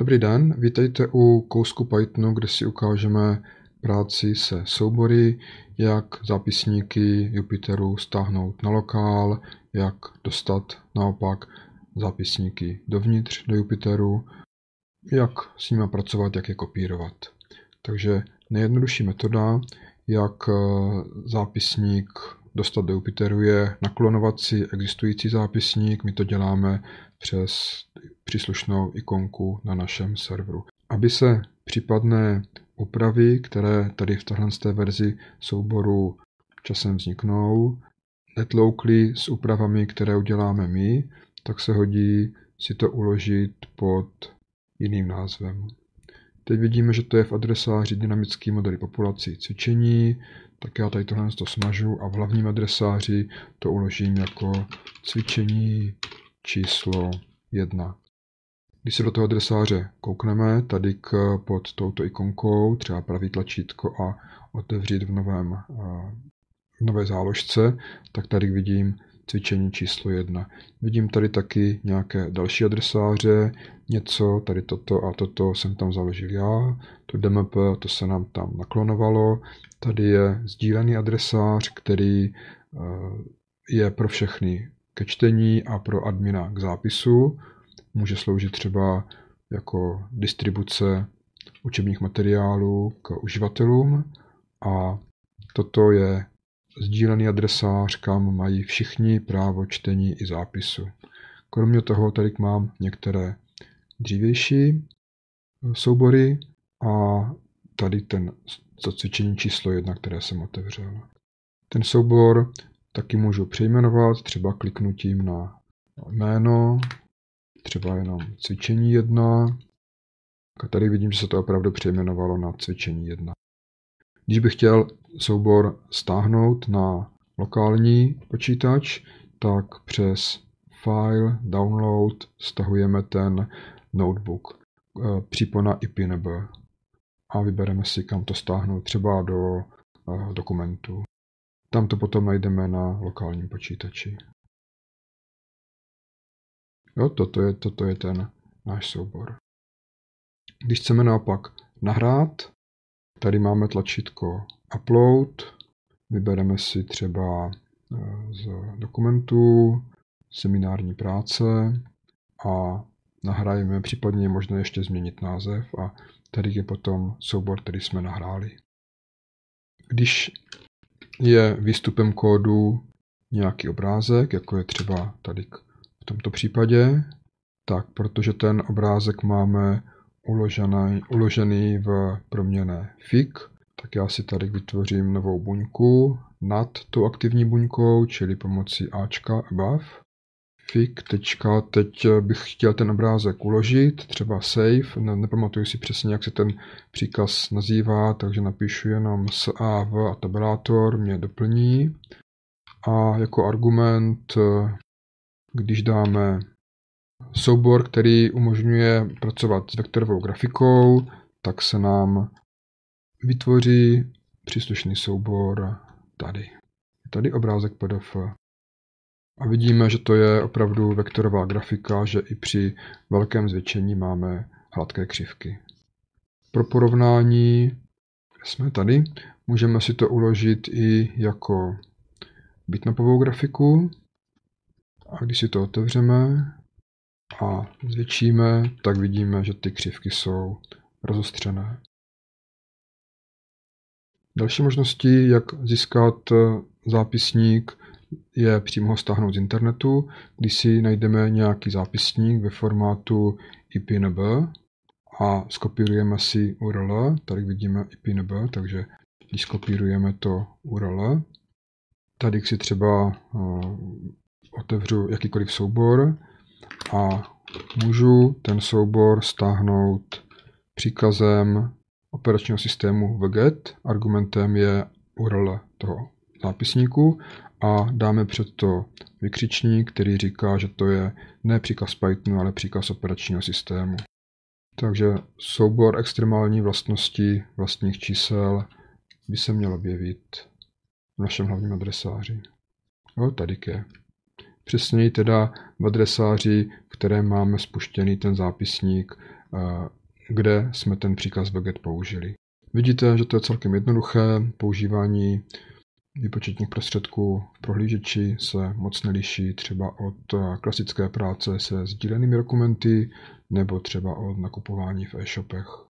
Dobrý den, vítejte u kousku Pythonu, kde si ukážeme práci se soubory, jak zápisníky Jupiteru stáhnout na lokál, jak dostat naopak zápisníky dovnitř do Jupiteru, jak s nimi pracovat, jak je kopírovat. Takže nejjednodušší metoda, jak eh, zápisník dostat do Jupiteru je naklonovat si existující zápisník. My to děláme přes příslušnou ikonku na našem serveru. Aby se případné úpravy, které tady v tohle té verzi souboru časem vzniknou, netloukly s úpravami, které uděláme my, tak se hodí si to uložit pod jiným názvem. Teď vidíme, že to je v adresáři dynamický modely populací cvičení, tak já tady tohle to smažu a v hlavním adresáři to uložím jako cvičení číslo 1. Když se do toho adresáře koukneme, tady k, pod touto ikonkou, třeba pravý tlačítko a otevřít v, novém, eh, v nové záložce, tak tady vidím cvičení číslo 1. Vidím tady taky nějaké další adresáře, něco, tady toto a toto jsem tam založil já, to DMP, to se nám tam naklonovalo. Tady je sdílený adresář, který eh, je pro všechny ke čtení a pro admina k zápisu. Může sloužit třeba jako distribuce učebních materiálů k uživatelům a toto je sdílený adresář, kam mají všichni právo čtení i zápisu. Kromě toho tady mám některé dřívější eh, soubory a tady ten to cvičení číslo jedna, které jsem otevřel. Ten soubor taky můžu přejmenovat třeba kliknutím na jméno, třeba jenom cvičení 1. A tady vidím, že se to opravdu přejmenovalo na cvičení 1. Když bych chtěl soubor stáhnout na lokální počítač, tak přes File, Download stahujeme ten notebook, eh, přípona IPNB a vybereme si, kam to stáhnout, třeba do eh, dokumentu. Tam to potom najdeme na lokálním počítači. Jo, toto je, toto je ten náš soubor. Když chceme naopak nahrát, Tady máme tlačítko Upload. Vybereme si třeba eh, z dokumentů seminární práce a nahrajeme, případně je možné ještě změnit název a tady je potom soubor, který jsme nahráli. Když je výstupem kódu nějaký obrázek, jako je třeba tady v tomto případě, tak protože ten obrázek máme uložené, uložený v proměně fig, tak já si tady vytvořím novou buňku nad tou aktivní buňkou, čili pomocí Ačka above. Fig, tečka, teď bych chtěl ten obrázek uložit, třeba save, ne, nepamatuju si přesně, jak se ten příkaz nazývá, takže napíšu jenom v a tabulátor mě doplní. A jako argument, když dáme soubor, který umožňuje pracovat s vektorovou grafikou, tak se nám vytvoří příslušný soubor tady. Tady obrázek PDF. A vidíme, že to je opravdu vektorová grafika, že i při velkém zvětšení máme hladké křivky. Pro porovnání jsme tady. Můžeme si to uložit i jako bitmapovou grafiku. A když si to otevřeme, a zvětšíme, tak vidíme, že ty křivky jsou rozostřené. Další možností, jak získat eh, zápisník, je přímo ho stáhnout z internetu, když si najdeme nějaký zápisník ve formátu IPNB a skopírujeme si URL, tady vidíme IPNB, takže když skopírujeme to URL, tady si třeba eh, otevřu jakýkoliv soubor, a můžu ten soubor stáhnout příkazem operačního systému vget. Argumentem je URL toho zápisníku a dáme před to vykřičník, který říká, že to je ne příkaz Pythonu, ale příkaz operačního systému. Takže soubor extremální vlastnosti vlastních čísel by se měl objevit v našem hlavním adresáři. Jo, tady je přesněji teda v adresáři, v kterém máme spuštěný ten zápisník, eh, kde jsme ten příkaz veget použili. Vidíte, že to je celkem jednoduché, používání výpočetních prostředků v prohlížeči se moc neliší třeba od eh, klasické práce se sdílenými dokumenty nebo třeba od nakupování v e-shopech.